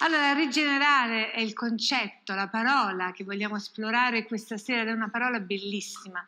Allora, rigenerare è il concetto, la parola che vogliamo esplorare questa sera ed è una parola bellissima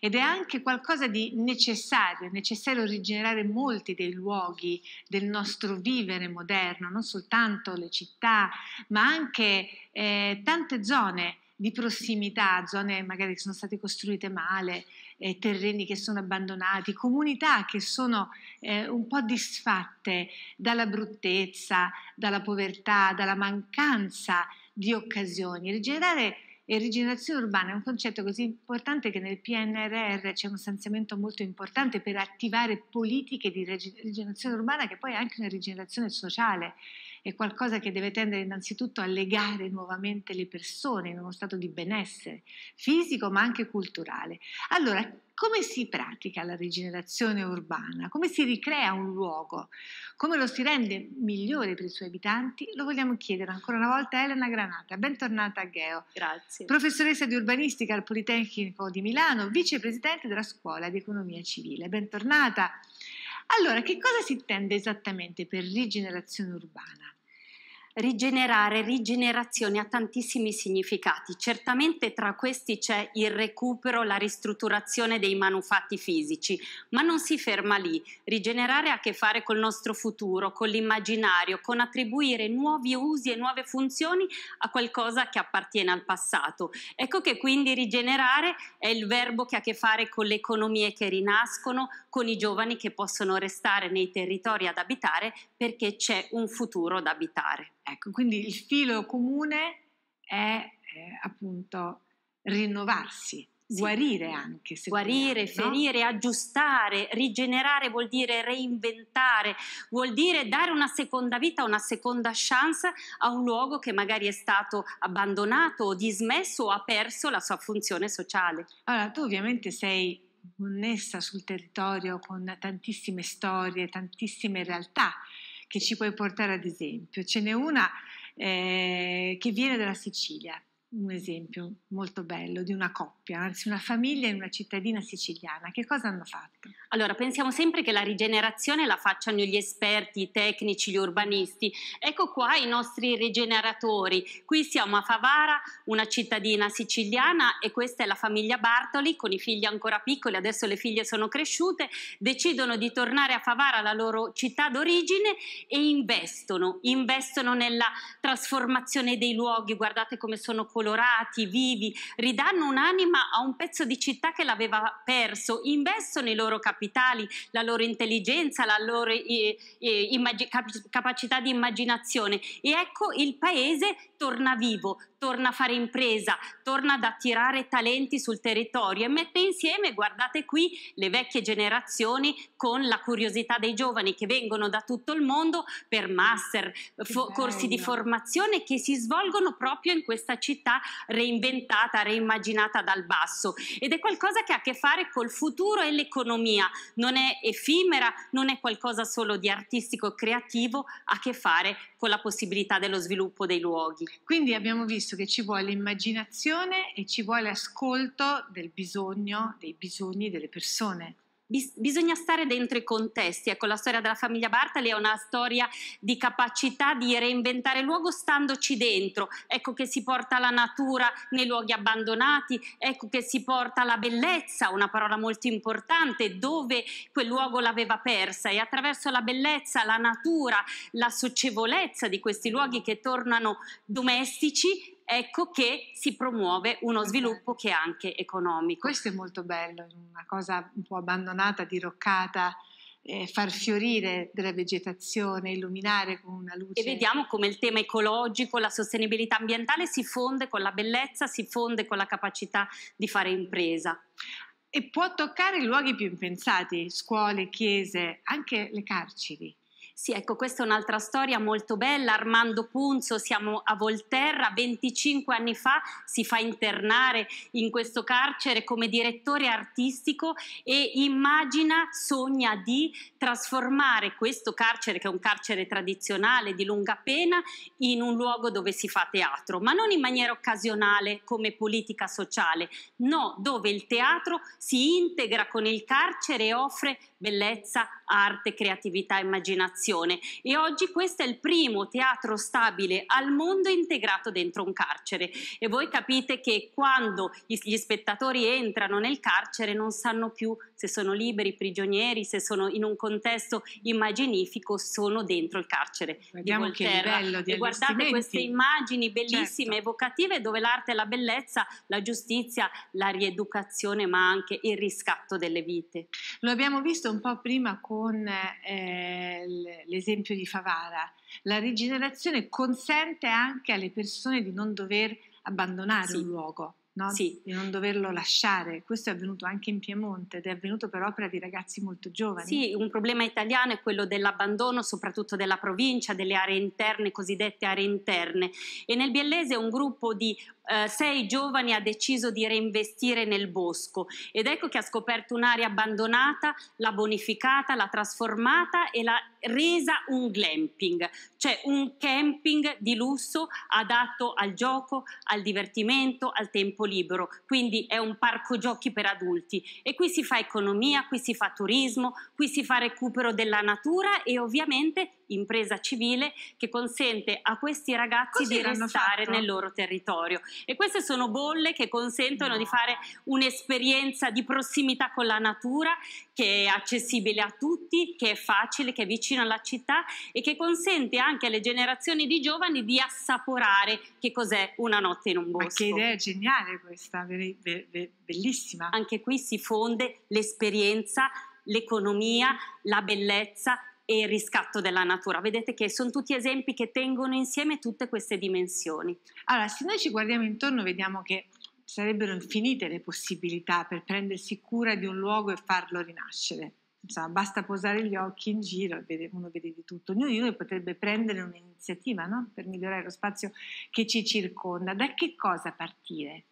ed è anche qualcosa di necessario, è necessario rigenerare molti dei luoghi del nostro vivere moderno, non soltanto le città, ma anche eh, tante zone di prossimità, zone magari che sono state costruite male, eh, terreni che sono abbandonati, comunità che sono eh, un po' disfatte dalla bruttezza, dalla povertà, dalla mancanza di occasioni. Rigenerare e eh, rigenerazione urbana è un concetto così importante che nel PNRR c'è uno stanziamento molto importante per attivare politiche di rigenerazione urbana che poi è anche una rigenerazione sociale è qualcosa che deve tendere innanzitutto a legare nuovamente le persone in uno stato di benessere fisico ma anche culturale. Allora, come si pratica la rigenerazione urbana? Come si ricrea un luogo? Come lo si rende migliore per i suoi abitanti? Lo vogliamo chiedere ancora una volta a Elena Granata. Bentornata a Geo. Grazie. Professoressa di urbanistica al Politecnico di Milano, vicepresidente della Scuola di Economia Civile. Bentornata. Allora, che cosa si intende esattamente per rigenerazione urbana? rigenerare, rigenerazione ha tantissimi significati. Certamente tra questi c'è il recupero, la ristrutturazione dei manufatti fisici, ma non si ferma lì. Rigenerare ha a che fare col nostro futuro, con l'immaginario, con attribuire nuovi usi e nuove funzioni a qualcosa che appartiene al passato. Ecco che quindi rigenerare è il verbo che ha a che fare con le economie che rinascono, con i giovani che possono restare nei territori ad abitare perché c'è un futuro da abitare. Ecco, quindi il filo comune è eh, appunto rinnovarsi, sì. guarire anche. Se Guarire, me, ferire, no? aggiustare, rigenerare vuol dire reinventare, vuol dire dare una seconda vita, una seconda chance a un luogo che magari è stato abbandonato o dismesso o ha perso la sua funzione sociale. Allora, tu ovviamente sei connessa sul territorio con tantissime storie, tantissime realtà che ci puoi portare ad esempio? Ce n'è una eh, che viene dalla Sicilia, un esempio molto bello di una coppia, anzi una famiglia in una cittadina siciliana. Che cosa hanno fatto? Allora, pensiamo sempre che la rigenerazione la facciano gli esperti, i tecnici, gli urbanisti. Ecco qua i nostri rigeneratori. Qui siamo a Favara, una cittadina siciliana e questa è la famiglia Bartoli con i figli ancora piccoli, adesso le figlie sono cresciute, decidono di tornare a Favara, la loro città d'origine e investono, investono nella trasformazione dei luoghi, guardate come sono collegati colorati, vivi, ridanno un'anima a un pezzo di città che l'aveva perso, investono i loro capitali, la loro intelligenza, la loro eh, eh, cap capacità di immaginazione e ecco il paese torna vivo, torna a fare impresa, torna ad attirare talenti sul territorio e mette insieme, guardate qui, le vecchie generazioni con la curiosità dei giovani che vengono da tutto il mondo per master, corsi di formazione che si svolgono proprio in questa città reinventata, reimmaginata dal basso ed è qualcosa che ha a che fare col futuro e l'economia, non è effimera, non è qualcosa solo di artistico e creativo, ha a che fare con la possibilità dello sviluppo dei luoghi. Quindi abbiamo visto senso che ci vuole immaginazione e ci vuole ascolto del bisogno, dei bisogni delle persone bisogna stare dentro i contesti. Ecco, la storia della famiglia Bartali è una storia di capacità di reinventare luogo standoci dentro. Ecco che si porta la natura nei luoghi abbandonati, ecco che si porta la bellezza, una parola molto importante, dove quel luogo l'aveva persa e attraverso la bellezza, la natura, la socievolezza di questi luoghi che tornano domestici, ecco che si promuove uno sviluppo che è anche economico. Questo è molto bello, una cosa un po' abbandonata, diroccata. Eh, far fiorire della vegetazione, illuminare con una luce. E vediamo come il tema ecologico, la sostenibilità ambientale si fonde con la bellezza, si fonde con la capacità di fare impresa. E può toccare i luoghi più impensati, scuole, chiese, anche le carceri. Sì, ecco, questa è un'altra storia molto bella. Armando Punzo, siamo a Volterra, 25 anni fa si fa internare in questo carcere come direttore artistico e immagina, sogna di trasformare questo carcere, che è un carcere tradizionale di lunga pena, in un luogo dove si fa teatro, ma non in maniera occasionale come politica sociale, no, dove il teatro si integra con il carcere e offre bellezza, arte, creatività, immaginazione. E oggi questo è il primo teatro stabile al mondo integrato dentro un carcere. E voi capite che quando gli spettatori entrano nel carcere non sanno più se sono liberi, prigionieri, se sono in un contesto immaginifico, sono dentro il carcere Vediamo di Che bello di e guardate queste immagini certo. bellissime, certo. evocative, dove l'arte e la bellezza, la giustizia, la rieducazione, ma anche il riscatto delle vite. Lo abbiamo visto un po' prima con eh, l'esempio di Favara, la rigenerazione consente anche alle persone di non dover abbandonare sì. un luogo no? sì. di non doverlo lasciare. Questo è avvenuto anche in Piemonte ed è avvenuto per opera di ragazzi molto giovani. Sì, un problema italiano è quello dell'abbandono soprattutto della provincia, delle aree interne, cosiddette aree interne. E nel Biellese un gruppo di eh, sei giovani ha deciso di reinvestire nel bosco ed ecco che ha scoperto un'area abbandonata, l'ha bonificata, l'ha trasformata e l'ha resa un glamping, cioè un camping di lusso adatto al gioco, al divertimento, al tempo tempo libero, quindi è un parco giochi per adulti e qui si fa economia, qui si fa turismo, qui si fa recupero della natura e ovviamente impresa civile che consente a questi ragazzi Così di restare nel loro territorio. E queste sono bolle che consentono no. di fare un'esperienza di prossimità con la natura che è accessibile a tutti, che è facile, che è vicino alla città e che consente anche alle generazioni di giovani di assaporare che cos'è una notte in un bosco. Ma che idea geniale questa, bellissima. Anche qui si fonde l'esperienza l'economia, la bellezza e il riscatto della natura. Vedete che sono tutti esempi che tengono insieme tutte queste dimensioni. Allora, se noi ci guardiamo intorno vediamo che sarebbero infinite le possibilità per prendersi cura di un luogo e farlo rinascere. Insomma, basta posare gli occhi in giro e uno vede di tutto. Ognuno di noi potrebbe prendere un'iniziativa no? per migliorare lo spazio che ci circonda. Da che cosa partire?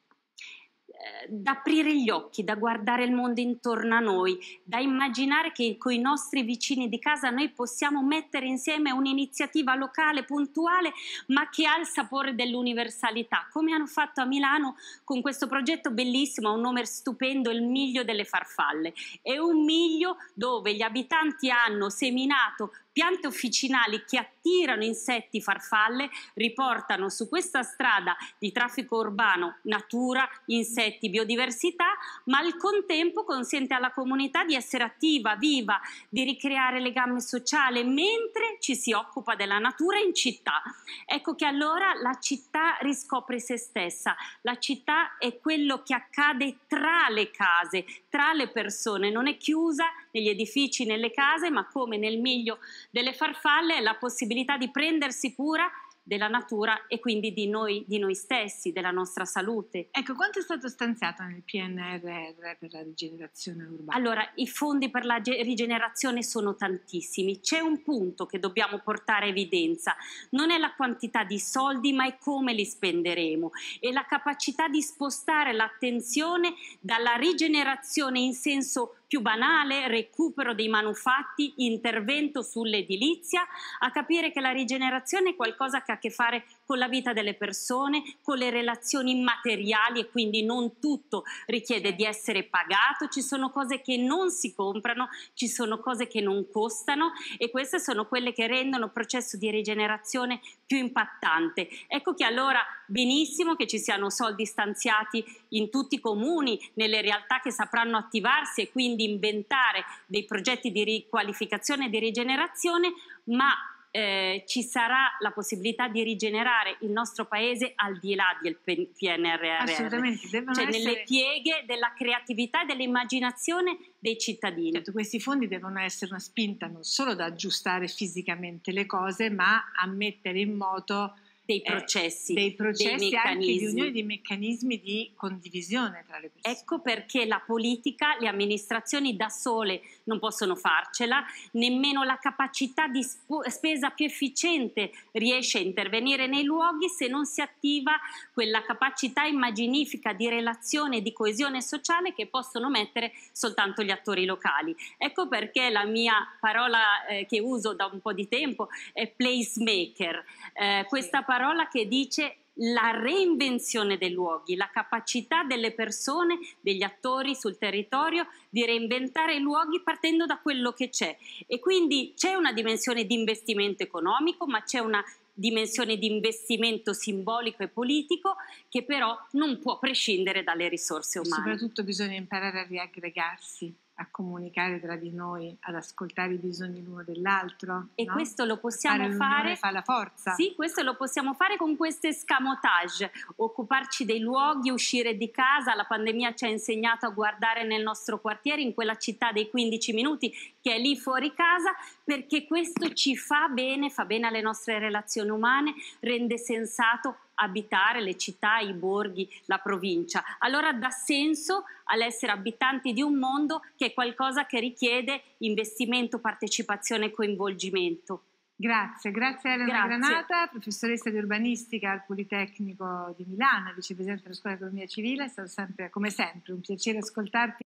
Eh, da aprire gli occhi, da guardare il mondo intorno a noi, da immaginare che con i nostri vicini di casa noi possiamo mettere insieme un'iniziativa locale, puntuale, ma che ha il sapore dell'universalità, come hanno fatto a Milano con questo progetto bellissimo, ha un nome stupendo, il Miglio delle Farfalle. È un miglio dove gli abitanti hanno seminato piante officinali che attirano insetti, farfalle, riportano su questa strada di traffico urbano natura, insetti, biodiversità, ma al contempo consente alla comunità di essere attiva, viva, di ricreare legame sociale mentre ci si occupa della natura in città. Ecco che allora la città riscopre se stessa, la città è quello che accade tra le case, tra le persone, non è chiusa negli edifici, nelle case, ma come nel miglio delle farfalle è la possibilità di prendersi cura della natura e quindi di noi, di noi, stessi, della nostra salute. Ecco, quanto è stato stanziato nel PNRR per la rigenerazione urbana? Allora, i fondi per la rigenerazione sono tantissimi. C'è un punto che dobbiamo portare a evidenza. Non è la quantità di soldi, ma è come li spenderemo. E la capacità di spostare l'attenzione dalla rigenerazione in senso più banale, recupero dei manufatti, intervento sull'edilizia, a capire che la rigenerazione è qualcosa che ha a che fare con la vita delle persone, con le relazioni materiali e quindi non tutto richiede di essere pagato, ci sono cose che non si comprano, ci sono cose che non costano e queste sono quelle che rendono il processo di rigenerazione più impattante. Ecco che allora benissimo che ci siano soldi stanziati in tutti i comuni, nelle realtà che sapranno attivarsi e quindi quindi inventare dei progetti di riqualificazione e di rigenerazione, ma eh, ci sarà la possibilità di rigenerare il nostro paese al di là del PNRR. Assolutamente, devono cioè essere... nelle pieghe della creatività e dell'immaginazione dei cittadini. Certo, questi fondi devono essere una spinta non solo ad aggiustare fisicamente le cose, ma a mettere in moto eh, dei processi, eh, dei, processi dei meccanismi. di unione, dei meccanismi di condivisione tra le persone. Ecco perché la politica, le amministrazioni da sole non possono farcela, nemmeno la capacità di sp- spesa più efficiente riesce a intervenire nei luoghi se non si attiva quella capacità immaginifica di relazione, e di coesione sociale che possono mettere soltanto gli attori locali. Ecco perché la mia parola eh, che uso da un po' di tempo è placemaker. Eh, questa parola parola che dice la reinvenzione dei luoghi, la capacità delle persone, degli attori sul territorio di reinventare i luoghi partendo da quello che c'è. E quindi c'è una dimensione di investimento economico, ma c'è una dimensione di investimento simbolico e politico che però non può prescindere dalle risorse umane. Soprattutto bisogna imparare a riaggregarsi a comunicare tra di noi, ad ascoltare i bisogni l'uno dell'altro. E no? questo lo possiamo fare. fare fa la forza. Sì, questo lo possiamo fare con queste escamotage, occuparci dei luoghi, uscire di casa. La pandemia ci ha insegnato a guardare nel nostro quartiere, in quella città dei 15 minuti, che è lì fuori casa, perché questo ci fa bene, fa bene alle nostre relazioni umane, rende sensato abitare le città, i borghi, la provincia. Allora dà senso all'essere abitanti di un mondo che è qualcosa che richiede investimento, partecipazione e coinvolgimento. Grazie, grazie a Elena grazie. Granata, professoressa di urbanistica al Politecnico di Milano, vicepresidente della Scuola di Economia Civile. È stato sempre, come sempre un piacere ascoltarti.